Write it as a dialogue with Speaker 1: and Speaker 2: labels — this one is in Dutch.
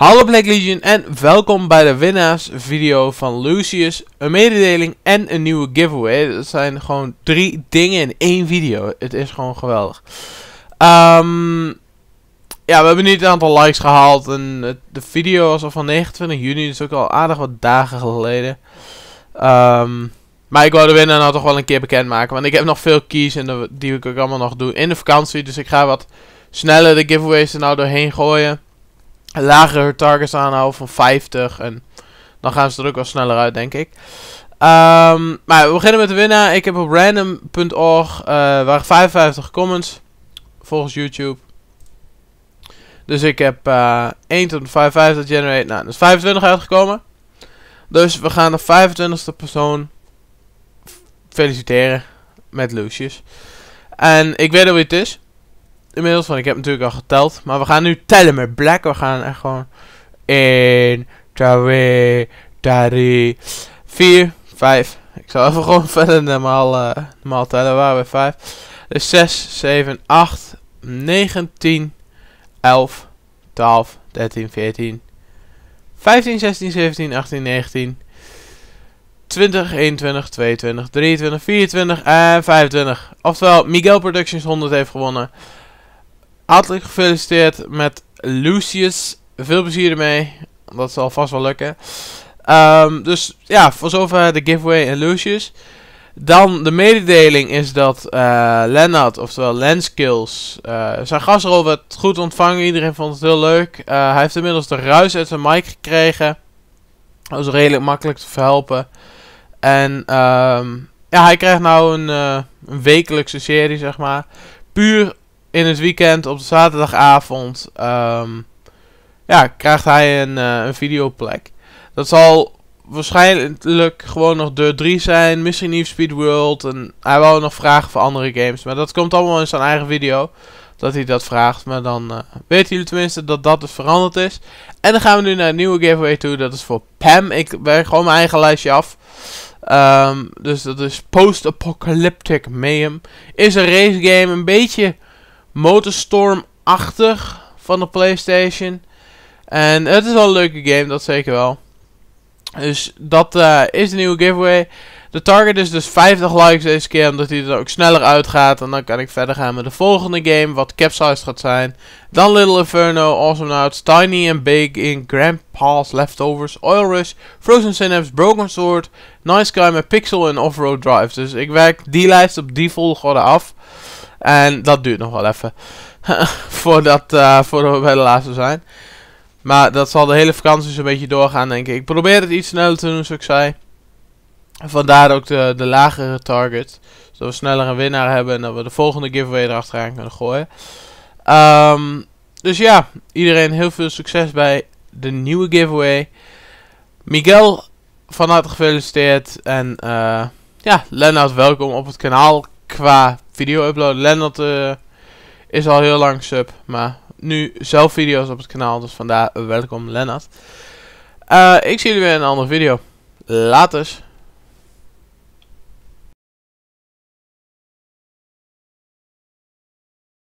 Speaker 1: Hallo Black Legion en welkom bij de winnaarsvideo van Lucius. Een mededeling en een nieuwe giveaway. Dat zijn gewoon drie dingen in één video. Het is gewoon geweldig. Ehm, ja, we hebben niet een aantal likes gehaald. En de video was al van 29 juni, dus ook al aardig wat dagen geleden. Ehm, maar ik wou de winnaar nou toch wel een keer bekendmaken. Want ik heb nog veel keys en die ik ook allemaal nog doe in de vakantie. Dus ik ga wat sneller de giveaways er nou doorheen gooien lagere targets aanhouden van 50. En dan gaan ze er ook wel sneller uit, denk ik. Ehm, maar we beginnen met de winnaar. Ik heb op random.org uh, eh, waren 55 comments. Volgens YouTube. Dus ik heb 1 eh, tot 55 generate. Nou, is 25 uitgekomen. Dus we gaan de 25e persoon feliciteren met Lucius. En ik weet al wie het is inmiddels, want ik heb natuurlijk al geteld. Maar we gaan nu tellen met Black. We gaan echt gewoon 1, 2, 3, 4, 5. Ik zal even gewoon verder normaal, uh, normaal tellen. We 5. Dus 6, 7, 8, 9, 10, 11, 12, 13, 14, 15, 16, 17, 18, 19, 20, 21, 22, 23, 24 en 25. Oftewel, Miguel Productions 100 heeft gewonnen. Hartelijk gefeliciteerd met Lucius. Veel plezier ermee. Dat zal vast wel lukken. Ehm, dus ja, voor zover de giveaway en Lucius. Dan de mededeling is dat uh, Lennart, oftewel Lenskills, uh, eh, zijn gastrol werd goed ontvangen. Iedereen vond het heel leuk. Eh, hij heeft inmiddels de ruis uit zijn mic gekregen. Dat was redelijk makkelijk te verhelpen. En ehm, ja, hij krijgt nou een, een wekelijkse serie, zeg maar. Puur in het weekend op de zaterdagavond um, ja, krijgt hij een, uh, een videoplek. Dat zal waarschijnlijk gewoon nog de 3 zijn, misschien New Speed World. En hij wou nog vragen voor andere games, maar dat komt allemaal in zijn eigen video. Dat hij dat vraagt, maar dan uh, weten jullie tenminste dat dat dus veranderd is. En dan gaan we nu naar een nieuwe giveaway toe, dat is voor Pam. Ik werk gewoon mijn eigen lijstje af. Um, dus dat is Post-Apocalyptic Mayhem. Is een race game, een beetje Motorstorm-achtig van de PlayStation. En het is wel een leuke game, dat zeker wel. Dus dat eh, is de nieuwe giveaway. De target is dus 50 likes deze keer, omdat hij er ook sneller uitgaat. En dan kan ik verder gaan met de volgende game, wat Capsized gaat zijn. Dan Little Inferno, Awesome Nuts, Tiny and Big in Grandpa's Leftovers, Oil Rush, Frozen Synapse, Broken Sword, Nice Guy met Pixel en Offroad Drive. Dus ik werk die lijst op die volgorde af. En dat duurt nog wel even. voordat, uh, we bij de laatste zijn. Maar dat zal de hele vakantie zo'n beetje doorgaan, denk ik. Ik probeer het iets sneller te doen, zoals ik zei. Vandaar ook de, de lagere target. Zodat we sneller een winnaar hebben en dat we de volgende giveaway erachteraan kunnen gooien. Ehm, dus ja, iedereen heel veel succes bij de nieuwe giveaway. Miguel, van harte gefeliciteerd. En uh, ja, Lennart, welkom op het kanaal qua video uploaden. Lennart eh, is al heel lang sub, maar nu zelf video's op het kanaal. Dus vandaar welkom Lennart. Eh, ik zie jullie weer in een andere video. Laters.